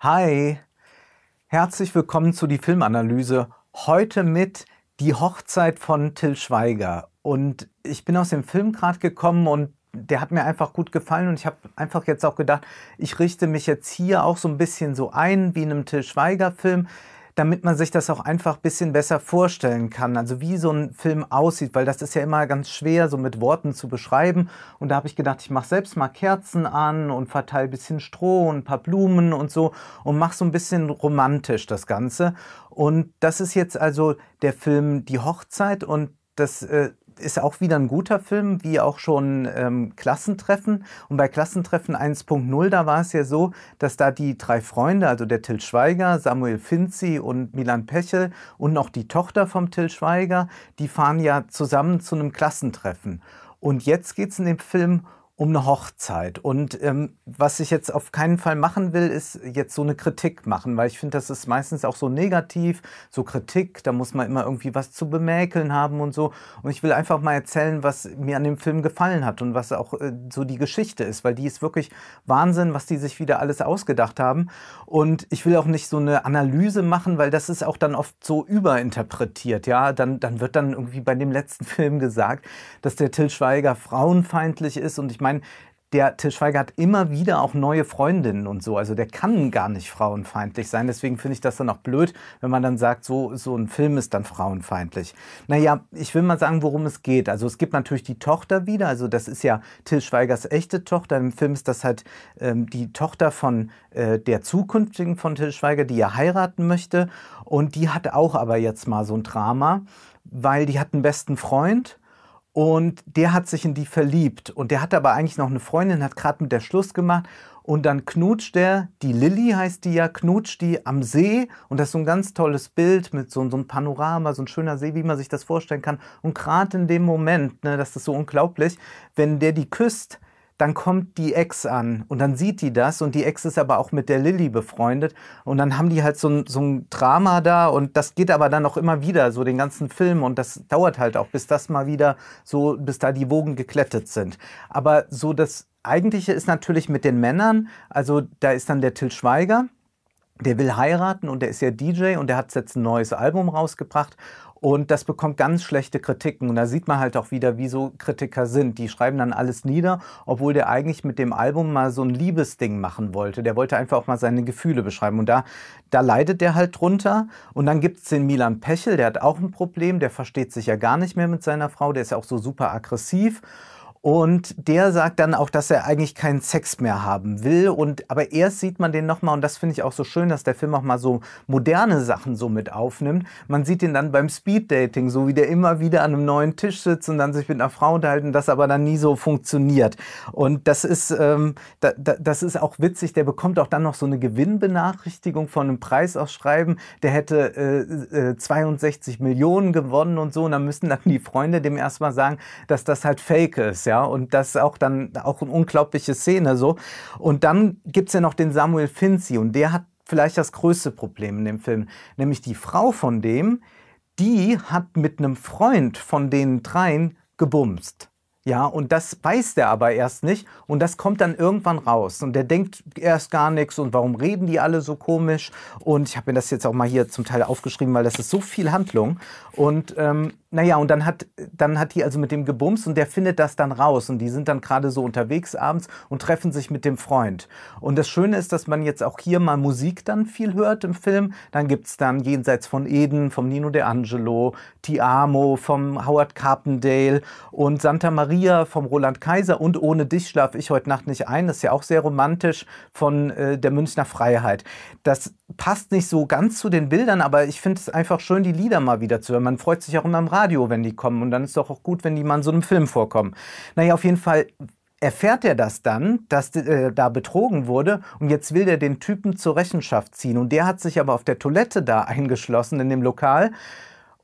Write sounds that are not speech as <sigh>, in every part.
Hi, herzlich willkommen zu die Filmanalyse. Heute mit Die Hochzeit von Till Schweiger. Und ich bin aus dem Film gerade gekommen und der hat mir einfach gut gefallen und ich habe einfach jetzt auch gedacht, ich richte mich jetzt hier auch so ein bisschen so ein wie in einem Till Schweiger Film damit man sich das auch einfach ein bisschen besser vorstellen kann. Also wie so ein Film aussieht, weil das ist ja immer ganz schwer, so mit Worten zu beschreiben. Und da habe ich gedacht, ich mache selbst mal Kerzen an und verteile ein bisschen Stroh und ein paar Blumen und so und mache so ein bisschen romantisch das Ganze. Und das ist jetzt also der Film Die Hochzeit und das äh, ist auch wieder ein guter Film, wie auch schon ähm, Klassentreffen. Und bei Klassentreffen 1.0, da war es ja so, dass da die drei Freunde, also der Till Schweiger, Samuel Finzi und Milan Pechel und noch die Tochter vom Till Schweiger, die fahren ja zusammen zu einem Klassentreffen. Und jetzt geht es in dem Film um eine Hochzeit. Und ähm, was ich jetzt auf keinen Fall machen will, ist jetzt so eine Kritik machen, weil ich finde, das ist meistens auch so negativ, so Kritik, da muss man immer irgendwie was zu bemäkeln haben und so. Und ich will einfach mal erzählen, was mir an dem Film gefallen hat und was auch äh, so die Geschichte ist, weil die ist wirklich Wahnsinn, was die sich wieder alles ausgedacht haben. Und ich will auch nicht so eine Analyse machen, weil das ist auch dann oft so überinterpretiert. Ja, dann, dann wird dann irgendwie bei dem letzten <laughs> Film gesagt, dass der Till Schweiger frauenfeindlich ist und ich meine, meine, der Til Schweiger hat immer wieder auch neue Freundinnen und so. Also der kann gar nicht frauenfeindlich sein. Deswegen finde ich das dann auch blöd, wenn man dann sagt, so, so ein Film ist dann frauenfeindlich. Naja, ich will mal sagen, worum es geht. Also es gibt natürlich die Tochter wieder. Also das ist ja Til Schweigers echte Tochter. Im Film ist das halt ähm, die Tochter von äh, der zukünftigen von Til Schweiger, die er heiraten möchte. Und die hat auch aber jetzt mal so ein Drama, weil die hat einen besten Freund und der hat sich in die verliebt. Und der hat aber eigentlich noch eine Freundin, hat gerade mit der Schluss gemacht. Und dann knutscht der, die Lilly heißt die ja, knutscht die am See. Und das ist so ein ganz tolles Bild mit so, so einem Panorama, so ein schöner See, wie man sich das vorstellen kann. Und gerade in dem Moment, ne, das ist so unglaublich, wenn der die küsst, dann kommt die Ex an und dann sieht die das und die Ex ist aber auch mit der Lilly befreundet und dann haben die halt so ein, so ein Drama da und das geht aber dann auch immer wieder, so den ganzen Film und das dauert halt auch, bis das mal wieder so, bis da die Wogen geklettet sind. Aber so das Eigentliche ist natürlich mit den Männern, also da ist dann der Till Schweiger, der will heiraten und der ist ja DJ und der hat jetzt ein neues Album rausgebracht und das bekommt ganz schlechte Kritiken. Und da sieht man halt auch wieder, wieso Kritiker sind. Die schreiben dann alles nieder, obwohl der eigentlich mit dem Album mal so ein Liebesding machen wollte. Der wollte einfach auch mal seine Gefühle beschreiben. Und da, da leidet der halt drunter. Und dann gibt es den Milan Pechel, der hat auch ein Problem. Der versteht sich ja gar nicht mehr mit seiner Frau. Der ist ja auch so super aggressiv. Und der sagt dann auch, dass er eigentlich keinen Sex mehr haben will. Und, aber erst sieht man den nochmal, und das finde ich auch so schön, dass der Film auch mal so moderne Sachen so mit aufnimmt. Man sieht ihn dann beim Speeddating, so wie der immer wieder an einem neuen Tisch sitzt und dann sich mit einer Frau unterhalten, das aber dann nie so funktioniert. Und das ist, ähm, da, da, das ist auch witzig. Der bekommt auch dann noch so eine Gewinnbenachrichtigung von einem Preisausschreiben. Der hätte äh, 62 äh, Millionen gewonnen und so. Und dann müssen dann die Freunde dem erstmal sagen, dass das halt fake ist ja. Und das ist auch dann auch eine unglaubliche Szene so. Und dann gibt es ja noch den Samuel Finzi und der hat vielleicht das größte Problem in dem Film, nämlich die Frau von dem, die hat mit einem Freund von den dreien gebumst. Ja, und das weiß der aber erst nicht und das kommt dann irgendwann raus und der denkt erst gar nichts und warum reden die alle so komisch und ich habe mir das jetzt auch mal hier zum Teil aufgeschrieben, weil das ist so viel Handlung und ähm, naja, und dann hat, dann hat die also mit dem gebumst und der findet das dann raus und die sind dann gerade so unterwegs abends und treffen sich mit dem Freund. Und das Schöne ist, dass man jetzt auch hier mal Musik dann viel hört im Film. Dann gibt es dann Jenseits von Eden, vom Nino De Angelo, Ti Amo, vom Howard Carpendale und Santa Maria Maria vom Roland Kaiser und Ohne dich schlafe ich heute Nacht nicht ein. Das ist ja auch sehr romantisch von äh, der Münchner Freiheit. Das passt nicht so ganz zu den Bildern, aber ich finde es einfach schön, die Lieder mal wieder zu hören. Man freut sich auch immer im Radio, wenn die kommen. Und dann ist doch auch gut, wenn die mal in so einem Film vorkommen. Naja, auf jeden Fall erfährt er das dann, dass äh, da betrogen wurde und jetzt will der den Typen zur Rechenschaft ziehen. Und der hat sich aber auf der Toilette da eingeschlossen in dem Lokal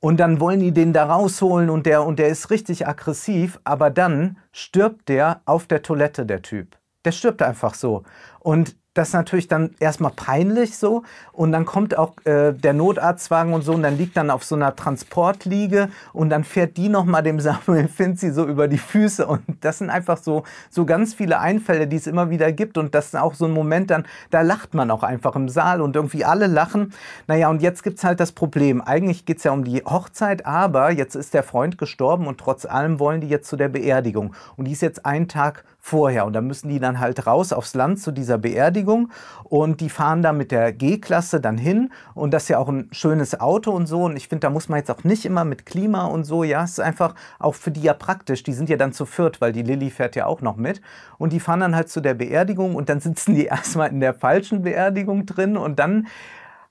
und dann wollen die den da rausholen und der, und der ist richtig aggressiv, aber dann stirbt der auf der Toilette, der Typ. Der stirbt einfach so. Und das ist natürlich dann erstmal peinlich so. Und dann kommt auch äh, der Notarztwagen und so und dann liegt dann auf so einer Transportliege und dann fährt die nochmal dem <laughs> Samuel Finzi so über die Füße. Und das sind einfach so, so ganz viele Einfälle, die es immer wieder gibt. Und das ist auch so ein Moment dann, da lacht man auch einfach im Saal und irgendwie alle lachen. Naja, und jetzt gibt es halt das Problem. Eigentlich geht es ja um die Hochzeit, aber jetzt ist der Freund gestorben und trotz allem wollen die jetzt zu der Beerdigung. Und die ist jetzt einen Tag vorher. Und da müssen die dann halt raus aufs Land zu dieser Beerdigung Beschleunigung und die fahren da mit der G-Klasse dann hin und das ist ja auch ein schönes Auto und so und ich finde, da muss man jetzt auch nicht immer mit Klima und so, ja, es ist einfach auch für die ja praktisch, die sind ja dann zu viert, weil die Lilly fährt ja auch noch mit und die fahren dann halt zu der Beerdigung und dann sitzen die <laughs> erstmal in der falschen Beerdigung drin und dann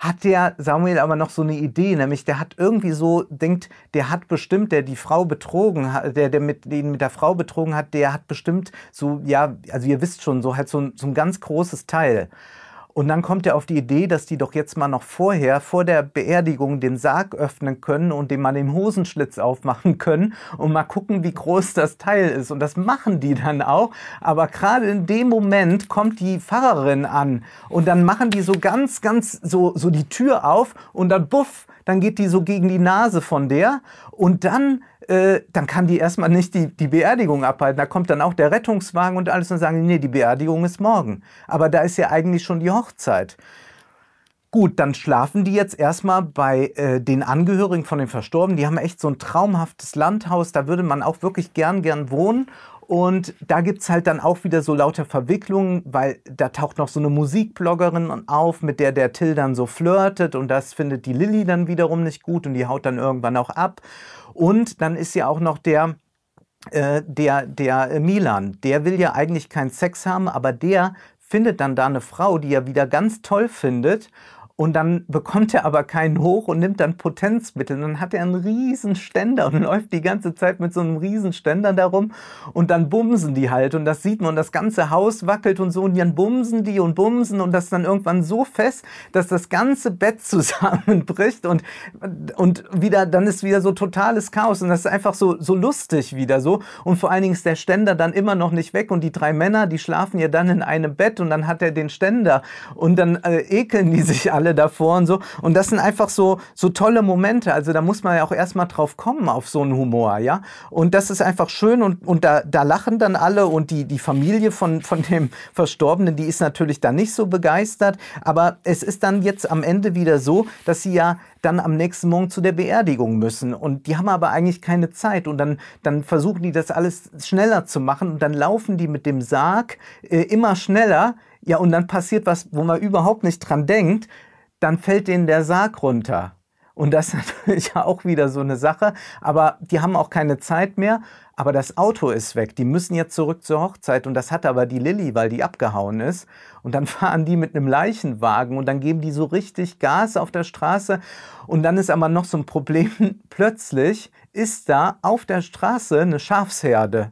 hat der Samuel aber noch so eine Idee, nämlich der hat irgendwie so, denkt, der hat bestimmt, der die Frau betrogen hat, der, der mit, den mit der Frau betrogen hat, der hat bestimmt so, ja, also ihr wisst schon, so halt so ein, so ein ganz großes Teil. Und dann kommt er auf die Idee, dass die doch jetzt mal noch vorher, vor der Beerdigung, den Sarg öffnen können und den mal den Hosenschlitz aufmachen können und mal gucken, wie groß das Teil ist. Und das machen die dann auch. Aber gerade in dem Moment kommt die Pfarrerin an und dann machen die so ganz, ganz so, so die Tür auf und dann buff, dann geht die so gegen die Nase von der und dann äh, dann kann die erstmal nicht die, die Beerdigung abhalten. Da kommt dann auch der Rettungswagen und alles und sagen, nee, die Beerdigung ist morgen. Aber da ist ja eigentlich schon die Hochzeit. Gut, dann schlafen die jetzt erstmal bei äh, den Angehörigen von den Verstorbenen. Die haben echt so ein traumhaftes Landhaus. Da würde man auch wirklich gern, gern wohnen. Und da gibt es halt dann auch wieder so lauter Verwicklungen, weil da taucht noch so eine Musikbloggerin auf, mit der der Till dann so flirtet und das findet die Lilly dann wiederum nicht gut und die haut dann irgendwann auch ab. Und dann ist ja auch noch der, äh, der, der Milan, der will ja eigentlich keinen Sex haben, aber der findet dann da eine Frau, die er wieder ganz toll findet und dann bekommt er aber keinen hoch und nimmt dann Potenzmittel. Und dann hat er einen riesen Ständer und <laughs> läuft die ganze Zeit mit so einem riesen Ständer darum und dann bumsen die halt und das sieht man und das ganze Haus wackelt und so und dann bumsen die und bumsen und das dann irgendwann so fest, dass das ganze Bett <laughs> zusammenbricht und, und wieder, dann ist wieder so totales Chaos und das ist einfach so, so lustig wieder so und vor allen Dingen ist der Ständer dann immer noch nicht weg und die drei Männer, die schlafen ja dann in einem Bett und dann hat er den Ständer und dann äh, ekeln die sich alle alle davor und so. Und das sind einfach so, so tolle Momente. Also da muss man ja auch erstmal drauf kommen, auf so einen Humor, ja. Und das ist einfach schön und, und da, da lachen dann alle und die, die Familie von, von dem Verstorbenen, die ist natürlich dann nicht so begeistert. Aber es ist dann jetzt am Ende wieder so, dass sie ja dann am nächsten Morgen zu der Beerdigung müssen. Und die haben aber eigentlich keine Zeit. Und dann, dann versuchen die das alles schneller zu machen. Und dann laufen die mit dem Sarg äh, immer schneller. Ja, und dann passiert was, wo man überhaupt nicht dran denkt dann fällt denen der Sarg runter. Und das <laughs> ist natürlich auch wieder so eine Sache. Aber die haben auch keine Zeit mehr. Aber das Auto ist weg. Die müssen jetzt zurück zur Hochzeit. Und das hat aber die Lilly, weil die abgehauen ist. Und dann <laughs> fahren die mit einem Leichenwagen und dann geben die so richtig Gas auf der Straße. Und dann ist aber noch so ein Problem. <laughs> Plötzlich ist da auf der Straße eine Schafsherde.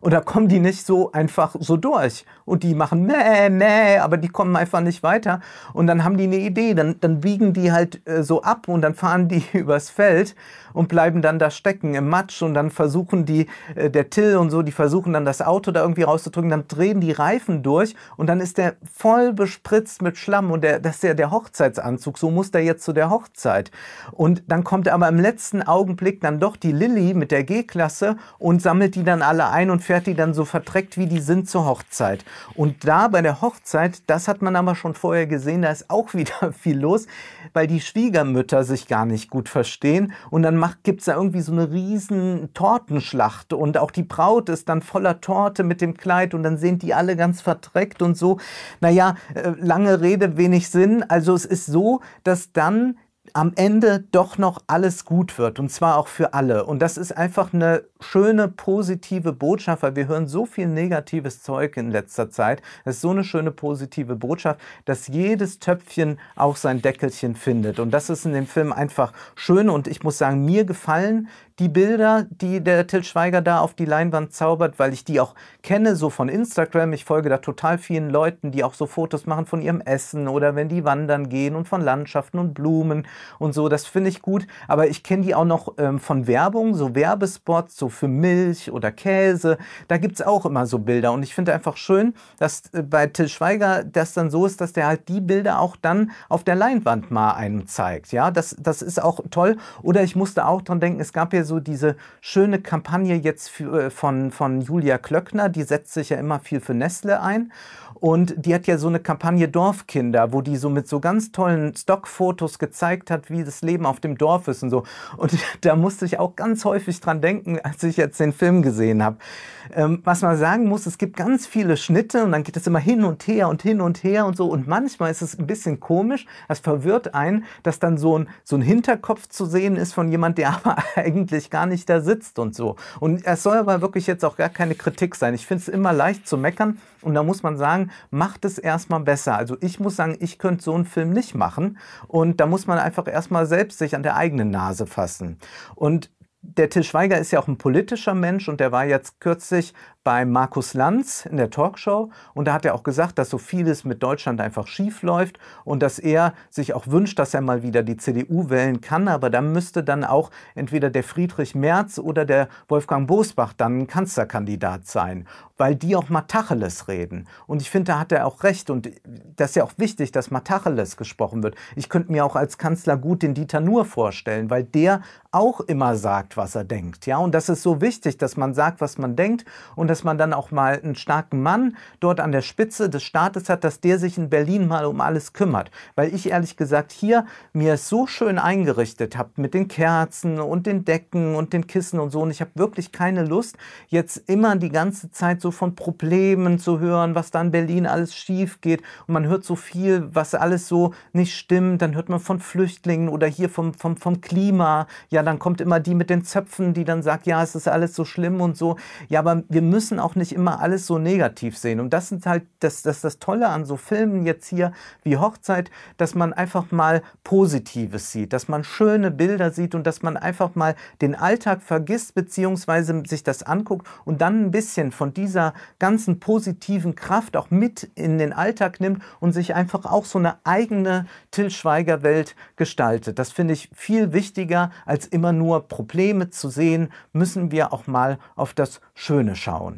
Und da kommen die nicht so einfach so durch. Und die machen meh, meh, aber die kommen einfach nicht weiter. Und dann haben die eine Idee. Dann, dann biegen die halt äh, so ab und dann fahren die <laughs> übers Feld und bleiben dann da stecken im Matsch. Und dann versuchen die, äh, der Till und so, die versuchen dann das Auto da irgendwie rauszudrücken. Dann drehen die Reifen durch und dann ist der voll bespritzt mit Schlamm. Und der, das ist ja der Hochzeitsanzug. So muss der jetzt zu der Hochzeit. Und dann kommt aber im letzten Augenblick dann doch die Lilly mit der G-Klasse und sammelt die dann alle ein und fährt die dann so verdreckt, wie die sind zur Hochzeit. Und da bei der Hochzeit, das hat man aber schon vorher gesehen, da ist auch <laughs> wieder viel los, weil die Schwiegermütter sich gar nicht gut verstehen. Und dann gibt es da irgendwie so eine riesen Tortenschlacht. Und auch die Braut ist dann voller Torte mit dem Kleid und dann sind die alle ganz verdreckt und so. Naja, äh, lange Rede, wenig Sinn. Also es ist so, dass dann am Ende doch noch alles gut wird und zwar auch für alle. Und das ist einfach eine schöne, positive Botschaft, weil wir hören so viel negatives Zeug in letzter Zeit. Das ist so eine schöne, positive Botschaft, dass jedes Töpfchen auch sein Deckelchen findet. Und das ist in dem Film einfach schön und ich muss sagen, mir gefallen die Bilder, die der Till Schweiger da auf die Leinwand zaubert, weil ich die auch kenne, so von Instagram. Ich folge da total vielen Leuten, die auch so Fotos machen von ihrem Essen oder wenn die wandern gehen und von Landschaften und Blumen und so, das finde ich gut. Aber ich kenne die auch noch ähm, von Werbung, so Werbespots, so für Milch oder Käse. Da gibt es auch immer so Bilder. Und ich finde einfach schön, dass äh, bei Till Schweiger das dann so ist, dass der halt die Bilder auch dann auf der Leinwand mal einem zeigt. Ja, das, das ist auch toll. Oder ich musste auch dran denken, es gab ja so diese schöne Kampagne jetzt für, äh, von, von Julia Klöckner, die setzt sich ja immer viel für Nestle ein. Und die hat ja so eine Kampagne Dorfkinder, wo die so mit so ganz tollen Stockfotos gezeigt hat, wie das Leben auf dem Dorf ist und so. Und <laughs> da musste ich auch ganz häufig dran denken, als ich jetzt den Film gesehen habe. Ähm, was man sagen muss, es gibt ganz viele Schnitte und dann geht es immer hin und her und hin und her und so. Und manchmal ist es ein bisschen komisch, das verwirrt einen, dass dann so ein, so ein Hinterkopf zu sehen ist von jemand, der <laughs> aber eigentlich gar nicht da sitzt und so. Und es soll aber wirklich jetzt auch gar keine Kritik sein. Ich finde es immer leicht zu meckern, und da muss man sagen, macht es erstmal besser. Also ich muss sagen, ich könnte so einen Film nicht machen. Und da muss man einfach erstmal selbst sich an der eigenen Nase fassen. Und der Tischweiger ist ja auch ein politischer Mensch und der war jetzt kürzlich bei Markus Lanz in der Talkshow und da hat er auch gesagt, dass so vieles mit Deutschland einfach schief läuft und dass er sich auch wünscht, dass er mal wieder die CDU wählen kann, aber dann müsste dann auch entweder der Friedrich Merz oder der Wolfgang Bosbach dann Kanzlerkandidat sein, weil die auch mal Tacheles reden. Und ich finde, da hat er auch recht und das ist ja auch wichtig, dass mal Tacheles gesprochen wird. Ich könnte mir auch als Kanzler gut den Dieter Nuhr vorstellen, weil der auch immer sagt, was er denkt. Ja, und das ist so wichtig, dass man sagt, was man denkt und dass man dann auch mal einen starken Mann dort an der Spitze des Staates hat, dass der sich in Berlin mal um alles kümmert. Weil ich ehrlich gesagt hier mir es so schön eingerichtet habe mit den Kerzen und den Decken und den Kissen und so. Und ich habe wirklich keine Lust, jetzt immer die ganze Zeit so von Problemen zu hören, was da in Berlin alles schief geht. Und man hört so viel, was alles so nicht stimmt. Dann hört man von Flüchtlingen oder hier vom, vom, vom Klima. Ja, dann kommt immer die mit den Zöpfen, die dann sagt, ja, es ist alles so schlimm und so. Ja, aber wir müssen müssen auch nicht immer alles so negativ sehen. Und das ist halt das, das, das Tolle an so Filmen jetzt hier wie Hochzeit, dass man einfach mal Positives sieht, dass man schöne Bilder sieht und dass man einfach mal den Alltag vergisst, beziehungsweise sich das anguckt und dann ein bisschen von dieser ganzen positiven Kraft auch mit in den Alltag nimmt und sich einfach auch so eine eigene Till Schweiger Welt gestaltet. Das finde ich viel wichtiger, als immer nur Probleme zu sehen, müssen wir auch mal auf das Schöne schauen.